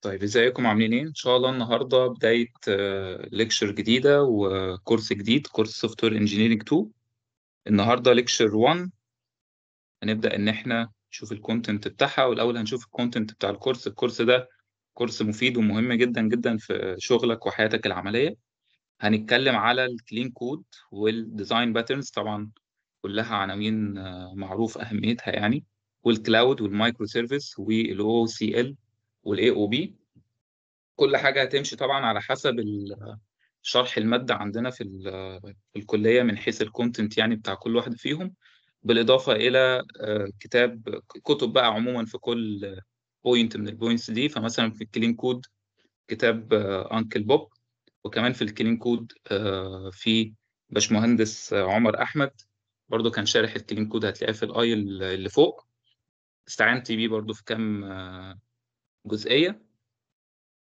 طيب ازيكم عاملين ايه؟ ان شاء الله النهارده بداية ليكشر آه، جديدة وكورس جديد كورس سوفت وير انجينيرنج 2 النهارده ليكشر 1 هنبدأ ان احنا نشوف الكونتنت بتاعها والاول هنشوف الكونتنت بتاع الكورس الكورس ده كورس مفيد ومهم جدا جدا في شغلك وحياتك العملية هنتكلم على الكلين كود والديزاين باترنز طبعا كلها عناوين آه، معروف اهميتها يعني والكلاود والمايكرو سيرفيس والاو سي ال والاي او بي كل حاجه هتمشي طبعا على حسب شرح الماده عندنا في الكليه من حيث الكونتنت يعني بتاع كل واحد فيهم بالاضافه الى آه، كتاب كتب بقى عموما في كل بوينت من البوينتس دي فمثلا في الكلين كود كتاب انكل آه، بوب وكمان في الكلين كود آه، في باشمهندس عمر احمد برضو كان شارح الكلين كود هتلاقيه في الاي اللي فوق استعنت بيه برضو في كام جزئيه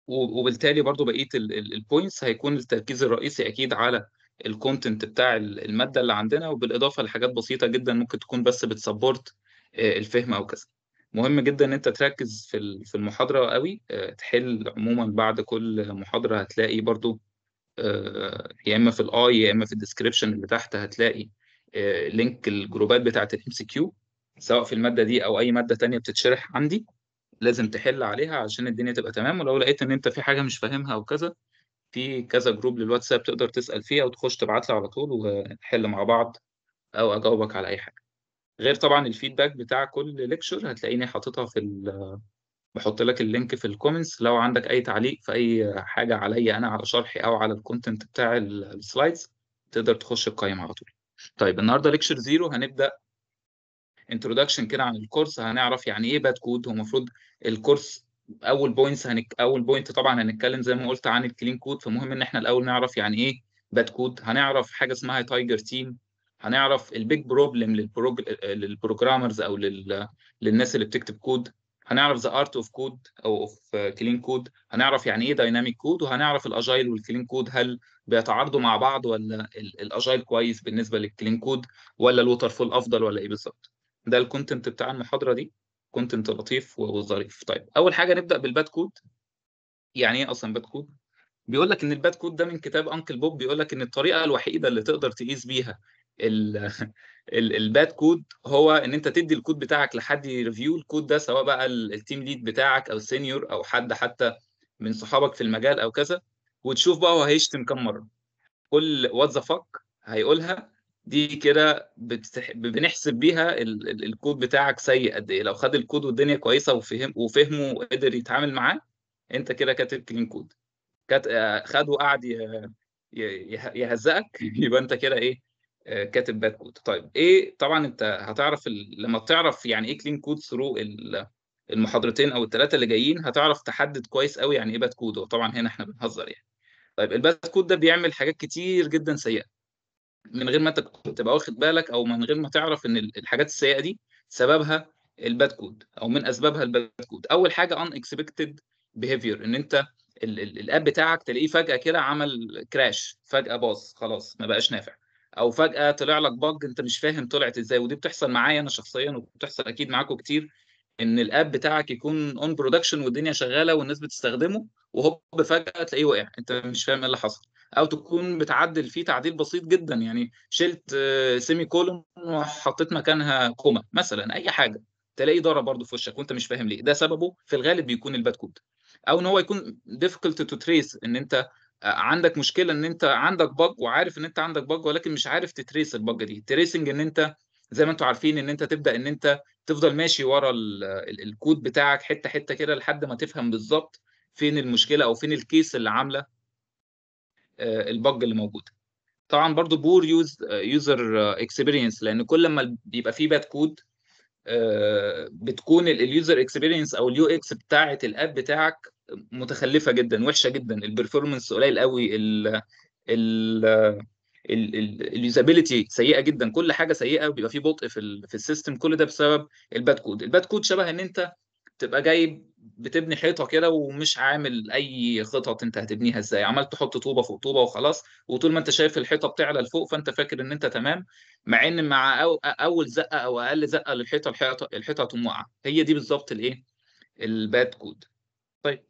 وبالتالي برضو بقيه البوينتس هيكون التركيز الرئيسي اكيد على الكونتنت بتاع الماده اللي عندنا وبالاضافه لحاجات بسيطه جدا ممكن تكون بس بتسبورت آه، الفهم او كذا مهم جدا ان انت تركز في في المحاضره قوي آه، تحل عموما بعد كل محاضره هتلاقي برضو آه، يا اما في الاي يا اما في الديسكربشن اللي تحت هتلاقي لينك الجروبات بتاعه الام سي كيو سواء في الماده دي او اي ماده تانية بتتشرح عندي لازم تحل عليها عشان الدنيا تبقى تمام ولو لقيت ان انت في حاجه مش فاهمها او كذا في كذا جروب للواتساب تقدر تسال فيه او تخش تبعت لي على طول ونحل مع بعض او اجاوبك على اي حاجه غير طبعا الفيدباك بتاع كل ليكشر هتلاقيني حاططها في ال بحط لك اللينك في الكومنتس لو عندك اي تعليق في اي حاجه عليا انا على شرحي او على الكونتنت بتاع السلايدز تقدر تخش القائمه على طول طيب النهارده ليكشر زيرو هنبدا انتروداكشن كده عن الكورس هنعرف يعني ايه باد كود هو المفروض الكورس اول بوينتس هنك... اول بوينت طبعا هنتكلم زي ما قلت عن الكلين كود فمهم ان احنا الاول نعرف يعني ايه باد كود هنعرف حاجه اسمها تايجر تيم هنعرف البيج بروبلم للبروج... للبروجرامرز او لل... للناس اللي بتكتب كود هنعرف ذا ارت اوف كود او اوف كلين كود هنعرف يعني ايه دايناميك كود وهنعرف الاجايل والكلين كود هل بيتعارضوا مع بعض ولا الاجايل كويس بالنسبه للكلين كود ولا الوتر فول افضل ولا ايه بالظبط ده الكونتنت بتاع المحاضره دي كونتنت لطيف وظريف طيب اول حاجه نبدا بالباد كود يعني ايه اصلا باد كود بيقول لك ان الباد كود ده من كتاب انكل بوب بيقول لك ان الطريقه الوحيده اللي تقدر تقيس بيها الباد كود هو ان انت تدي الكود بتاعك لحد يريفيو الكود ده سواء بقى التيم ليد بتاعك او سينيور او حد حتى من صحابك في المجال او كذا وتشوف بقى هو هيشتم كم مره كل وات ذا فك هيقولها دي كده بتح... بنحسب بيها ال... ال... الكود بتاعك سيء قد ايه لو خد الكود والدنيا كويسه وفهم وفهمه وقدر يتعامل معاه انت كده كاتب كلين كود كات... آه، خد وقعد ي... يهزقك يبقى انت كده ايه آه، كاتب باد كود طيب ايه طبعا انت هتعرف ال... لما تعرف يعني ايه كلين كود ثرو المحاضرتين او الثلاثه اللي جايين هتعرف تحدد كويس قوي يعني ايه باد كود وطبعا هنا احنا بنهزر يعني طيب الباد كود ده بيعمل حاجات كتير جدا سيئه من غير ما انت تبقى واخد بالك او من غير ما تعرف ان الحاجات السيئه دي سببها الباد كود او من اسبابها الباد كود اول حاجه ان اكسبكتد بيهيفير ان انت الاب بتاعك تلاقيه فجاه كده عمل كراش فجاه باظ خلاص ما بقاش نافع او فجاه طلع لك بج انت مش فاهم طلعت ازاي ودي بتحصل معايا انا شخصيا وبتحصل اكيد معاكم كتير ان الاب بتاعك يكون اون برودكشن والدنيا شغاله والناس بتستخدمه وهوب فجاه تلاقيه وقع انت مش فاهم ايه اللي حصل او تكون بتعدل فيه تعديل بسيط جدا يعني شلت سيمي آه، كولون وحطيت مكانها كوما مثلا اي حاجه تلاقيه ضرب برضه في وشك وانت مش فاهم ليه ده سببه في الغالب بيكون الباد كود او ان هو يكون difficult to trace ان انت آه، عندك مشكله ان انت عندك بج وعارف ان انت عندك بج ولكن مش عارف تتريس البج دي تريسنج ان انت زي ما انتم عارفين ان انت تبدا ان انت تفضل ماشي ورا الكود بتاعك حته حته كده لحد ما تفهم بالظبط فين المشكله او فين الكيس اللي عامله آه، البج اللي موجوده طبعا برضو بور يوز يوزر اكسبيرينس لان كل ما بيبقى فيه باد كود آه، بتكون اليوزر اكسبيرينس او اليو اكس بتاعه الاب بتاعك متخلفه جدا وحشه جدا البرفورمانس قليل قوي ال ال اليوزابيلتي سيئه جدا كل حاجه سيئه وبيبقى فيه بطء في في السيستم كل ده بسبب الباد كود الباد كود شبه ان انت تبقى جايب بتبني حيطه كده ومش عامل اي خطط انت هتبنيها ازاي عمال تحط طوبه فوق طوبه وخلاص وطول ما انت شايف الحيطه بتعلى لفوق فانت فاكر ان انت تمام مع ان مع اول زقه او اقل زقه للحيطه الحيطه الحيطه هتقوم واقعه هي دي بالظبط الايه الباد كود طيب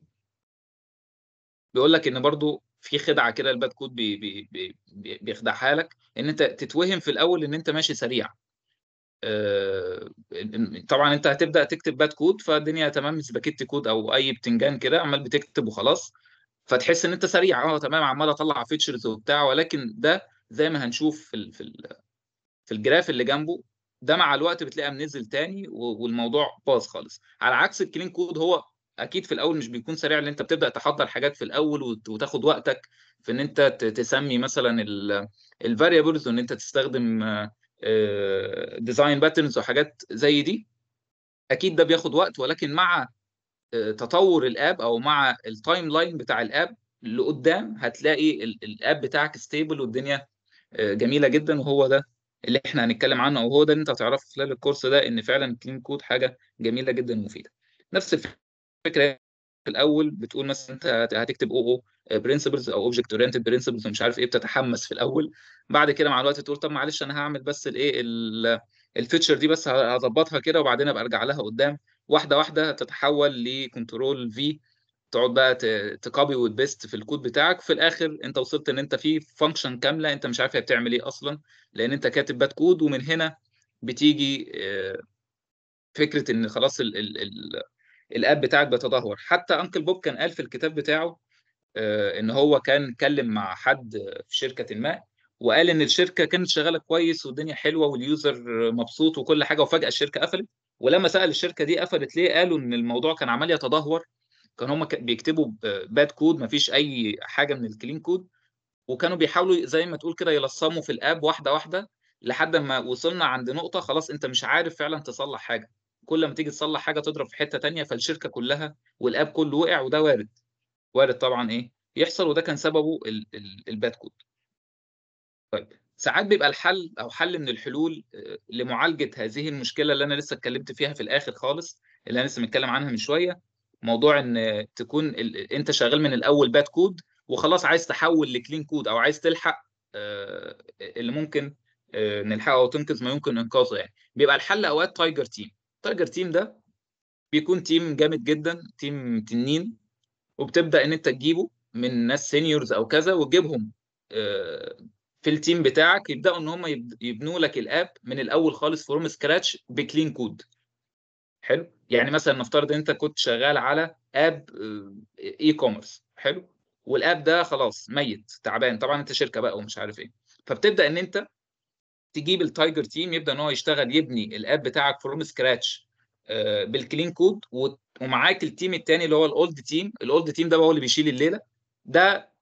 بيقول لك ان برضو في خدعه كده الباد كود بي بي بي بيخدعها لك ان انت تتوهم في الاول ان انت ماشي سريع آه، طبعا انت هتبدا تكتب بات كود فالدنيا تمام سباكيت كود او اي بتنجان كده عمال بتكتب وخلاص فتحس ان انت سريع اه تمام عمال اطلع فيتشرز وبتاع ولكن ده زي ما هنشوف في الـ في الـ في الجراف اللي جنبه ده مع الوقت بتلاقيها منزل تاني والموضوع باظ خالص على عكس الكلين كود هو اكيد في الاول مش بيكون سريع اللي انت بتبدا تحضر حاجات في الاول وتاخد وقتك في ان انت تسمي مثلا الفاريبلز وان انت تستخدم ديزاين آه، باترنز وحاجات زي دي اكيد ده بياخد وقت ولكن مع آه، تطور الاب او مع التايم لاين بتاع الاب لقدام هتلاقي الاب بتاعك ستيبل والدنيا آه، جميله جدا وهو ده اللي احنا هنتكلم عنه وهو ده اللي انت هتعرفه خلال الكورس ده ان فعلا الكلين كود حاجه جميله جدا ومفيده نفس الفكره في الاول بتقول مثلا انت هتكتب او او برنسبلز آه، او اوبجكت اورينتد برنسبلز مش عارف ايه بتتحمس في الاول بعد كده مع الوقت تقول طب معلش انا هعمل بس الايه الفيتشر دي بس هظبطها كده وبعدين ابقى ارجع لها قدام واحده واحده تتحول لكنترول في تقعد بقى تكوبي وتبيست في الكود بتاعك في الاخر انت وصلت ان انت في فانكشن كامله انت مش عارف هي بتعمل ايه اصلا لان انت كاتب باد كود ومن هنا بتيجي آه، فكره ان خلاص الاب بتاعك بيتدهور حتى انكل بوب كان قال في الكتاب بتاعه آه، ان هو كان اتكلم مع حد في شركه ما وقال ان الشركه كانت شغاله كويس والدنيا حلوه واليوزر مبسوط وكل حاجه وفجاه الشركه قفلت ولما سال الشركه دي قفلت ليه قالوا ان الموضوع كان عمال يتدهور كان هم بيكتبوا باد كود مفيش اي حاجه من الكلين كود وكانوا بيحاولوا زي ما تقول كده يلصموا في الاب واحده واحده لحد ما وصلنا عند نقطه خلاص انت مش عارف فعلا تصلح حاجه كل ما تيجي تصلح حاجه تضرب في حته تانية فالشركه كلها والاب كله وقع وده وارد وارد طبعا ايه يحصل وده كان سببه الباد كود طيب ساعات بيبقى الحل او حل من الحلول آه، لمعالجه هذه المشكله اللي انا لسه اتكلمت فيها في الاخر خالص اللي انا لسه متكلم عنها من شويه موضوع ان تكون انت شغال من الاول باد كود وخلاص عايز تحول لكلين كود او عايز تلحق آه، اللي ممكن آه، نلحقه او تنقذ ما يمكن انقاذه يعني بيبقى الحل اوقات تايجر تيم تايجر تيم ده بيكون تيم جامد جدا تيم تنين وبتبدا ان انت تجيبه من ناس سينيورز او كذا وتجيبهم آه، في التيم بتاعك يبداوا ان هم يبنوا لك الاب من الاول خالص فروم سكراتش بكلين كود حلو يعني مثلا نفترض ان انت كنت شغال على اب اي كوميرس حلو والاب ده خلاص ميت تعبان طبعا انت شركه بقى ومش عارف ايه فبتبدا ان انت تجيب التايجر تيم يبدا ان هو يشتغل يبني الاب بتاعك فروم سكراتش آه، بالكلين كود ومعاك التيم الثاني اللي هو الاولد تيم الاولد تيم ده هو اللي بيشيل الليله ده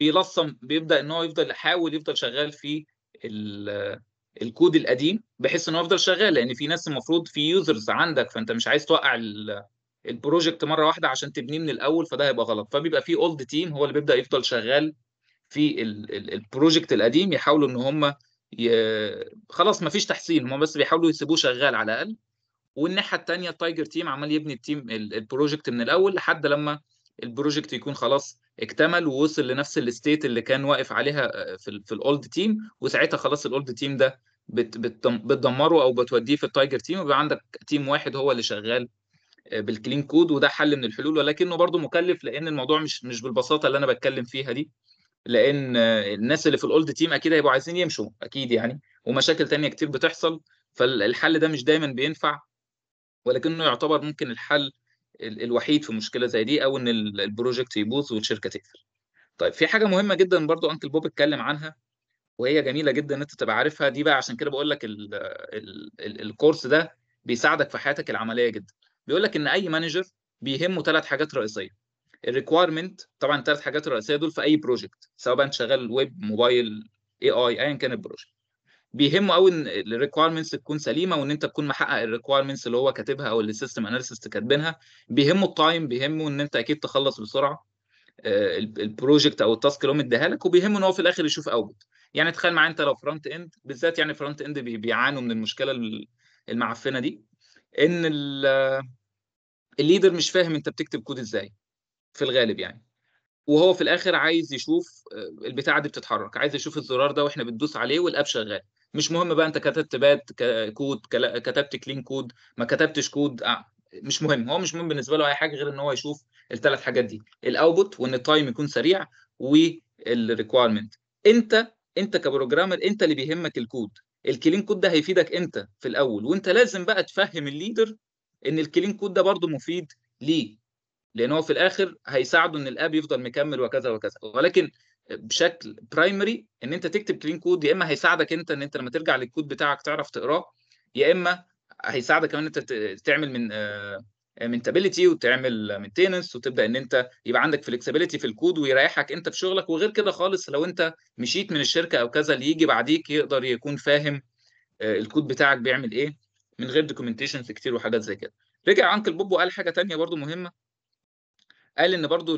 بيلصم بيبدا ان هو يفضل يحاول يفضل شغال في الكود القديم بحيث ان هو يفضل شغال لان في ناس المفروض في يوزرز عندك فانت مش عايز توقع البروجكت مره واحده عشان تبنيه من الاول فده هيبقى غلط فبيبقى في اولد تيم هو اللي بيبدا يفضل شغال في البروجكت القديم يحاولوا ان هم ي... خلاص مفيش تحسين هم بس بيحاولوا يسيبوه شغال على الاقل والناحيه الثانيه التايجر تيم عمال يبني التيم البروجكت من الاول لحد لما البروجكت يكون خلاص اكتمل ووصل لنفس الستيت اللي كان واقف عليها آه، في في الاولد تيم وساعتها خلاص الاولد تيم ده بتدمره او بتوديه في التايجر تيم ويبقى عندك تيم واحد هو اللي شغال آه، بالكلين كود وده حل من الحلول ولكنه برضه مكلف لان الموضوع مش مش بالبساطه اللي انا بتكلم فيها دي لان آه، الناس اللي في الاولد تيم اكيد هيبقوا عايزين يمشوا اكيد يعني ومشاكل تانية كتير بتحصل فالحل ده مش دايما بينفع ولكنه يعتبر ممكن الحل الوحيد في مشكله زي دي او ان البروجكت يبوظ والشركه تقفل طيب في حاجه مهمه جدا برضو انكل بوب اتكلم عنها وهي جميله جدا ان انت تبقى عارفها دي بقى عشان كده بقول لك الكورس ده بيساعدك في حياتك العمليه جدا بيقول لك ان اي مانجر بيهمه ثلاث حاجات رئيسيه الريكويرمنت طبعا الثلاث حاجات الرئيسيه دول في اي بروجكت سواء بقى انت شغال ويب موبايل اي اي ايا كان البروجكت بيهمه قوي ان الريكوايرمنتس تكون سليمه وان انت تكون محقق الريكوايرمنتس اللي هو كاتبها او اللي السيستم اناليسيس كاتبينها بيهمه التايم بيهمه ان انت اكيد تخلص بسرعه آه، البروجكت او التاسك اللي هم مديها لك وبيهمه ان هو في الاخر يشوف اوتبوت يعني تخيل معايا انت لو فرونت اند بالذات يعني فرونت اند بيعانوا من المشكله المعفنه دي ان الليدر آه، مش فاهم انت بتكتب كود ازاي في الغالب يعني وهو في الاخر عايز يشوف آه، البتاعه دي بتتحرك عايز يشوف الزرار ده واحنا بندوس عليه والاب شغال مش مهم بقى انت كتبت بات كود كتبت كلين كود ما كتبتش كود آه، مش مهم هو مش مهم بالنسبه له اي حاجه غير ان هو يشوف الثلاث حاجات دي الاوتبوت وان التايم يكون سريع والريكوايرمنت انت انت كبروجرامر انت اللي بيهمك الكود الكلين كود ده هيفيدك انت في الاول وانت لازم بقى تفهم الليدر ان الكلين كود ده برضه مفيد ليه لان هو في الاخر هيساعده ان الاب يفضل مكمل وكذا وكذا ولكن بشكل برايمري ان انت تكتب كلين كود يا اما هيساعدك انت ان انت لما ترجع للكود بتاعك تعرف تقراه يا اما هيساعدك كمان انت تعمل من آه، منتابيلتي وتعمل مينتيننس وتبدا ان انت يبقى عندك فلكسبيليتي في الكود ويريحك انت في شغلك وغير كده خالص لو انت مشيت من الشركه او كذا اللي يجي بعديك يقدر يكون فاهم آه، الكود بتاعك بيعمل ايه من غير دوكيومنتيشنز كتير وحاجات زي كده رجع انكل بوب وقال حاجه تانية برضو مهمه قال ان برضو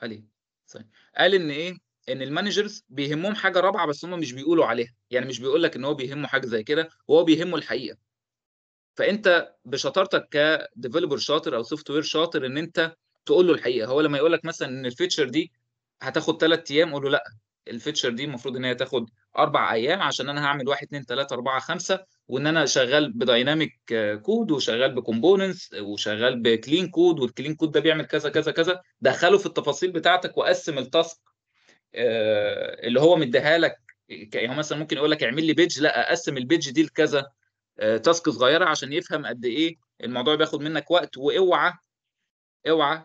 قال ايه قال ان ايه ان المانجرز بيهمهم حاجه رابعه بس هم مش بيقولوا عليها يعني مش بيقول لك ان هو بيهمه حاجه زي كده هو بيهمه الحقيقه فانت بشطارتك كديفلوبر شاطر او سوفت وير شاطر ان انت تقول له الحقيقه هو لما يقول لك مثلا ان الفيتشر دي هتاخد ثلاث ايام قول له لا الفيتشر دي المفروض ان هي تاخد اربع ايام عشان انا هعمل واحد اثنين ثلاثه اربعه خمسه وان انا شغال بدايناميك كود وشغال بكومبوننتس وشغال بكلين كود والكلين كود ده بيعمل كذا كذا كذا دخله في التفاصيل بتاعتك وقسم التاسك آه، اللي هو مديها لك يعني مثلا ممكن يقول لك اعمل لي بيج لا اقسم البيج دي لكذا تاسك آه، صغيره عشان يفهم قد ايه الموضوع بياخد منك وقت واوعى اوعى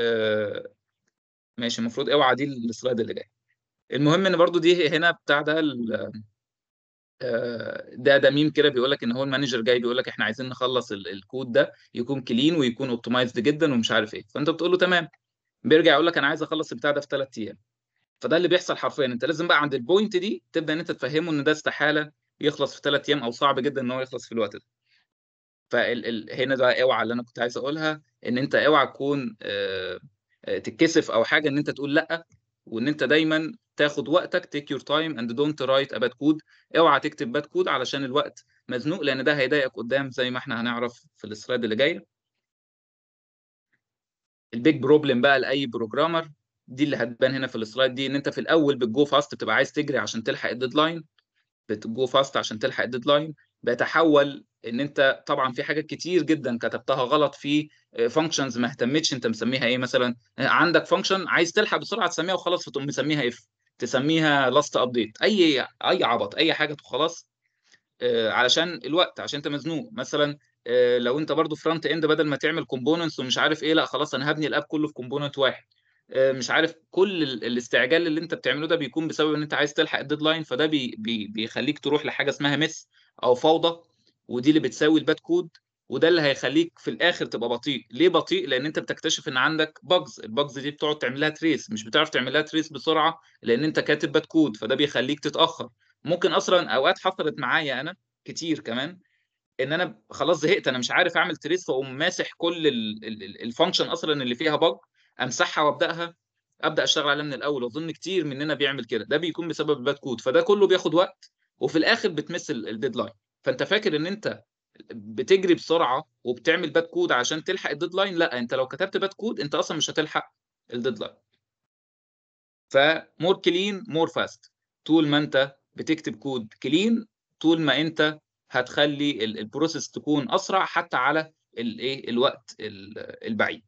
آه، ماشي المفروض اوعى دي السلايد اللي جاي المهم ان برضو دي هنا بتاع ده آه، ده ده ميم كده بيقول لك ان هو المانجر جاي بيقول لك احنا عايزين نخلص الكود ده يكون كلين ويكون اوبتمايزد جدا ومش عارف ايه فانت بتقول له تمام بيرجع يقول لك انا عايز اخلص البتاع ده في ثلاث ايام فده اللي بيحصل حرفيا انت لازم بقى عند البوينت دي تبدا ان انت تفهمه ان ده استحاله يخلص في ثلاث ايام او صعب جدا ان هو يخلص في الوقت ده فهنا ده اوعى اللي انا كنت عايز اقولها ان انت اوعى تكون آه، آه، تتكسف او حاجه ان انت تقول لا وان انت دايما تاخد وقتك take your time and don't write a bad code اوعى تكتب باد كود علشان الوقت مزنوق لان ده هيضايقك قدام زي ما احنا هنعرف في السلايد اللي جايه البيج بروبلم بقى لاي بروجرامر دي اللي هتبان هنا في السلايد دي ان انت في الاول بتجو فاست بتبقى عايز تجري عشان تلحق الديدلاين بتجو فاست عشان تلحق الديدلاين بيتحول ان انت طبعا في حاجات كتير جدا كتبتها غلط في فانكشنز آه، ما اهتمتش انت مسميها ايه مثلا آه، عندك فانكشن عايز تلحق بسرعه تسميها وخلاص فتقوم مسميها اف تسميها لاست ابديت اي اي عبط اي حاجه خلاص آه، علشان الوقت عشان انت مزنوق مثلا آه، لو انت برضو فرونت اند بدل ما تعمل كومبوننتس ومش عارف ايه لا خلاص انا هبني الاب كله في كومبوننت واحد آه، مش عارف كل الاستعجال اللي انت بتعمله ده بيكون بسبب ان انت عايز تلحق الديدلاين فده بي بيخليك تروح لحاجه اسمها مس او فوضى ودي اللي بتساوي الباد كود وده اللي هيخليك في الاخر تبقى بطيء ليه بطيء لان انت بتكتشف ان عندك باجز الباجز دي بتقعد تعملها تريس مش بتعرف تعملها تريس بسرعه لان انت كاتب باد كود فده بيخليك تتاخر ممكن اصلا اوقات حصلت معايا انا كتير كمان ان انا خلاص زهقت انا مش عارف اعمل تريس فاقوم ماسح كل الفانكشن اصلا اللي فيها باج امسحها وابداها ابدا اشتغل عليها من الاول واظن كتير مننا بيعمل كده ده بيكون بسبب الباد كود فده كله بياخد وقت وفي الاخر بتمس الديدلاين فانت فاكر ان انت بتجري بسرعه وبتعمل باد كود عشان تلحق الديدلاين لا انت لو كتبت باد كود انت اصلا مش هتلحق الديدلاين فمور كلين مور فاست طول ما انت بتكتب كود كلين طول ما انت هتخلي البروسيس تكون اسرع حتى على الايه الوقت البعيد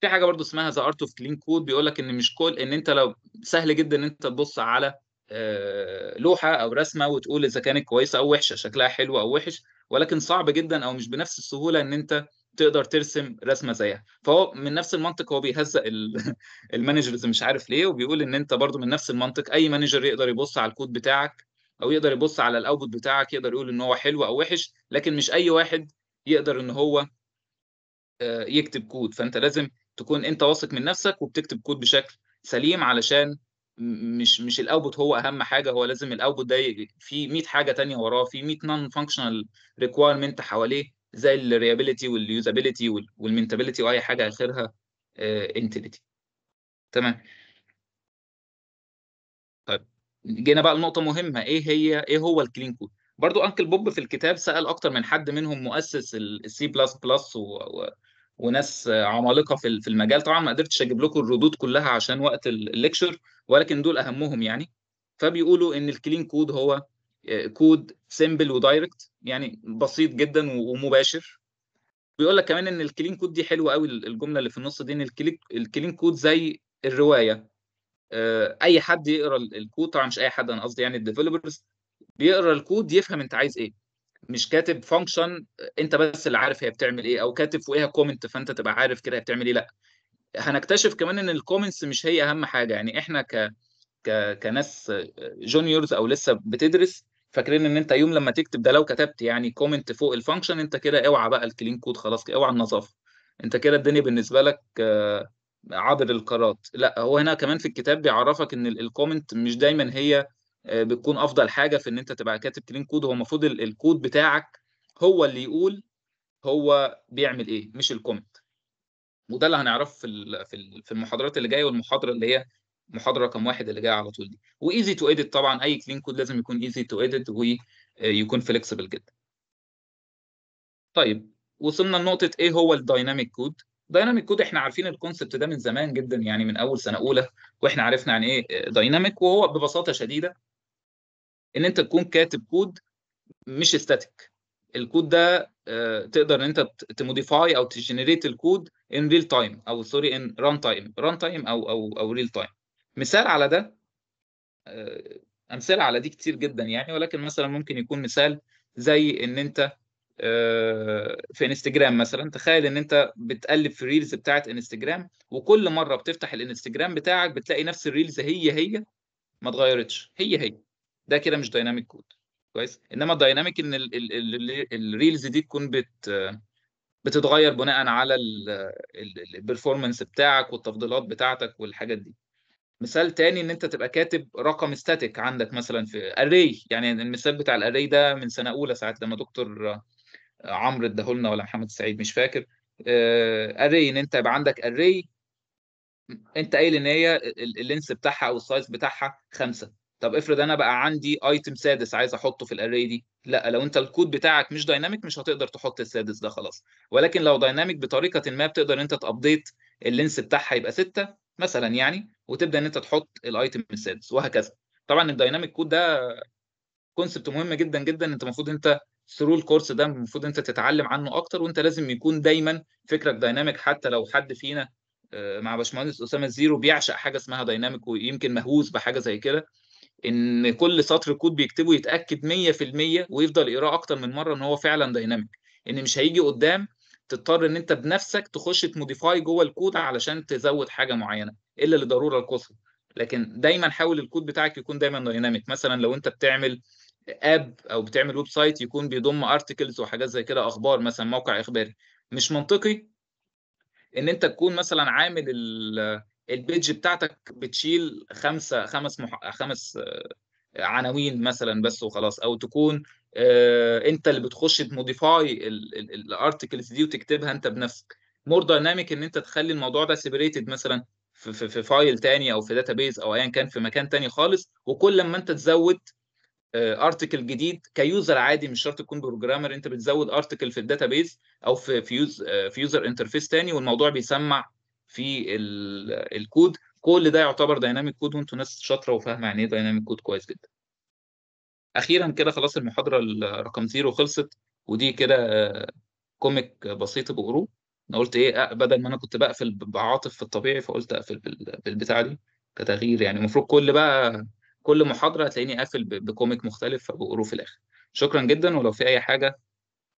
في حاجه برضو اسمها ذا ارت اوف كلين كود بيقول لك ان مش كل ان انت لو سهل جدا ان انت تبص على آه، لوحه او رسمه وتقول اذا كانت كويسه او وحشه شكلها حلو او وحش ولكن صعب جدا او مش بنفس السهوله ان انت تقدر ترسم رسمه زيها فهو من نفس المنطق هو بيهزق المانجرز مش عارف ليه وبيقول ان انت برضو من نفس المنطق اي مانجر يقدر يبص على الكود بتاعك او يقدر يبص على الاوتبوت بتاعك يقدر يقول ان هو حلو او وحش لكن مش اي واحد يقدر ان هو آه، يكتب كود فانت لازم تكون انت واثق من نفسك وبتكتب كود بشكل سليم علشان مش مش الاوتبوت هو اهم حاجه هو لازم الاوتبوت ده في 100 حاجه تانية وراه في 100 نون فانكشنال ريكويرمنت حواليه زي الريابيليتي واليوزابيليتي والمنتابيليتي واي حاجه اخرها انتيتي آه، تمام طيب جينا بقى لنقطه مهمه ايه هي ايه هو الكلين كود برضو انكل بوب في الكتاب سال اكتر من حد منهم مؤسس السي بلس بلس وناس عمالقه في في المجال طبعا ما قدرتش اجيب لكم الردود كلها عشان وقت الليكشر ولكن دول اهمهم يعني فبيقولوا ان الكلين كود هو كود سيمبل ودايركت يعني بسيط جدا ومباشر بيقول لك كمان ان الكلين كود دي حلوه قوي الجمله اللي في النص دي ان الكلين كود زي الروايه آه، اي حد يقرا الكود طبعا مش اي حد انا قصدي يعني الديفلوبرز بيقرا الكود يفهم انت عايز ايه مش كاتب فانكشن انت بس اللي عارف هي بتعمل ايه او كاتب فوقيها كومنت فانت تبقى عارف كده هي بتعمل ايه لا هنكتشف كمان ان الكومنتس مش هي اهم حاجه يعني احنا ك ك كناس جونيورز او لسه بتدرس فاكرين ان انت يوم لما تكتب ده لو كتبت يعني كومنت فوق الفانكشن انت كده اوعى بقى الكلين كود خلاص اوعى النظافه انت كده الدنيا بالنسبه لك آه، عابر القارات لا هو هنا كمان في الكتاب بيعرفك ان الكومنت مش دايما هي آه، بتكون افضل حاجه في ان انت تبقى كاتب كلين كود هو المفروض الكود بتاعك هو اللي يقول هو بيعمل ايه مش الكومنت وده اللي هنعرفه في في المحاضرات اللي جايه والمحاضره اللي هي محاضره رقم واحد اللي جايه على طول دي وايزي تو اديت طبعا اي كلين كود لازم يكون ايزي تو اديت ويكون فليكسبل جدا طيب وصلنا لنقطه ايه هو الدايناميك كود دايناميك كود احنا عارفين الكونسبت ده من زمان جدا يعني من اول سنه اولى واحنا عرفنا عن ايه دايناميك آه، وهو ببساطه شديده ان انت تكون كاتب كود مش ستاتيك الكود ده آه، تقدر ان انت تموديفاي او تجنريت الكود ان ريل تايم او سوري ان ران تايم ران تايم او او او ريل تايم مثال على ده آه، امثله على دي كتير جدا يعني ولكن مثلا ممكن يكون مثال زي ان انت آه، في انستجرام مثلا تخيل ان انت بتقلب في الريلز بتاعه انستجرام وكل مره بتفتح الانستجرام بتاعك بتلاقي نفس الريلز هي هي ما اتغيرتش هي هي ده كده مش دايناميك كود كويس انما الدايناميك ان الريلز دي تكون بت بتتغير بناء على البرفورمانس بتاعك والتفضيلات بتاعتك والحاجات دي مثال تاني ان انت تبقى كاتب رقم ستاتيك عندك مثلا في اري يعني المثال بتاع الاري ده من سنه اولى ساعه لما دكتور آه، عمرو اداهولنا ولا محمد سعيد مش فاكر اري آه، ان انت يبقى عندك اري انت قايل ان هي اللينس بتاعها او السايز بتاعها خمسه طب افرض انا بقى عندي ايتم سادس عايز احطه في الاري دي لا لو انت الكود بتاعك مش دايناميك مش هتقدر تحط السادس ده خلاص ولكن لو دايناميك بطريقه ما بتقدر انت تابديت اللينس بتاعها يبقى ستة مثلا يعني وتبدا ان انت تحط الايتم السادس وهكذا طبعا الدايناميك كود ده كونسبت مهم جدا جدا انت المفروض انت ثرو الكورس ده المفروض انت تتعلم عنه اكتر وانت لازم يكون دايما فكرك دايناميك حتى لو حد فينا آه، مع باشمهندس اسامه الزيرو بيعشق حاجه اسمها دايناميك ويمكن مهووس بحاجه زي كده ان كل سطر كود بيكتبه يتاكد 100% ويفضل يقراه اكتر من مره ان هو فعلا دايناميك ان مش هيجي قدام تضطر ان انت بنفسك تخش تموديفاي جوه الكود علشان تزود حاجه معينه الا لضروره القصوى لكن دايما حاول الكود بتاعك يكون دايما دايناميك مثلا لو انت بتعمل اب او بتعمل ويب سايت يكون بيضم ارتكلز وحاجات زي كده اخبار مثلا موقع اخباري مش منطقي ان انت تكون مثلا عامل البيج بتاعتك بتشيل خمسه خمس مح... خمس آه، عناوين مثلا بس وخلاص او تكون آه، انت اللي بتخش تموديفاي الارتكلز دي وتكتبها انت بنفسك مور دايناميك ان انت تخلي الموضوع ده سيبريتد مثلا في, في, في فايل تاني او في داتابيز او ايا كان في مكان تاني خالص وكل ما انت تزود ارتكل آه، جديد كيوزر عادي مش شرط تكون بروجرامر انت بتزود ارتكل في الداتابيز او في في يوز في يوزر انترفيس تاني والموضوع بيسمع في الكود كل ده يعتبر دايناميك كود وانتوا ناس شاطره وفاهمه يعني ايه دايناميك كود كويس جدا اخيرا كده خلاص المحاضره رقم زيرو خلصت ودي كده كوميك بسيط بقرو انا قلت ايه بدل ما انا كنت بقفل بعاطف في الطبيعي فقلت اقفل بالبتاع دي كتغيير يعني المفروض كل بقى كل محاضره هتلاقيني قافل بكوميك مختلف فبقرو في الاخر شكرا جدا ولو في اي حاجه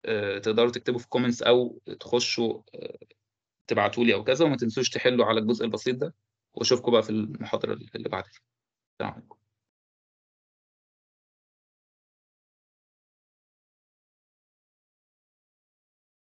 آه، تقدروا تكتبوا في كومنتس او تخشوا آه، تبعتوا لي او كذا وما تنسوش تحلوا على الجزء البسيط ده واشوفكم بقى في المحاضره اللي بعدها السلام عليكم